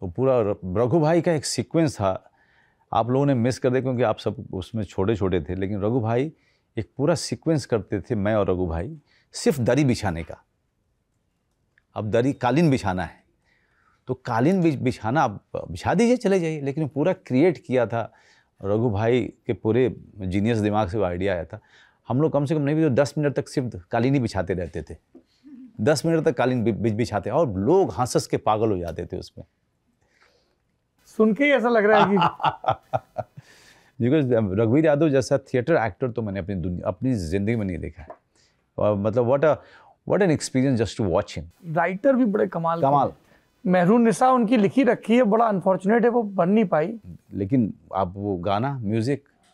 तो पूरा रघु भाई का एक सीक्वेंस था आप लोगों ने मिस कर दिया क्योंकि आप सब उसमें छोटे छोटे थे लेकिन रघु भाई एक पूरा सीक्वेंस करते थे मैं और रघु भाई सिर्फ दरी बिछाने का अब दरी कालीन बिछाना है तो कालीन बिछाना आप बिछा दीजिए चले जाइए लेकिन पूरा क्रिएट किया था रघु भाई के पूरे जीनियस दिमाग से वो आइडिया आया था हम लोग कम से कम नहीं भी तो दस मिनट तक सिर्फ कालीन ही बिछाते रहते थे दस मिनट तक कालीन बिछाते और लोग हंसस के पागल हो जाते थे उसमें सुन के ही ऐसा लग रहा है कि बिकॉज रघुवीर यादव जैसा थिएटर एक्टर तो मैंने अपनी दुनिया अपनी ज़िंदगी में नहीं देखा है और मतलब what a what an experience just to watch him writer भी बड़े कमाल कमाल मेहरून निशा उनकी लिखी रखी है बड़ा अनफॉर्चुनेट है वो बन नहीं पाई लेकिन आप वो गाना म्यूज़िक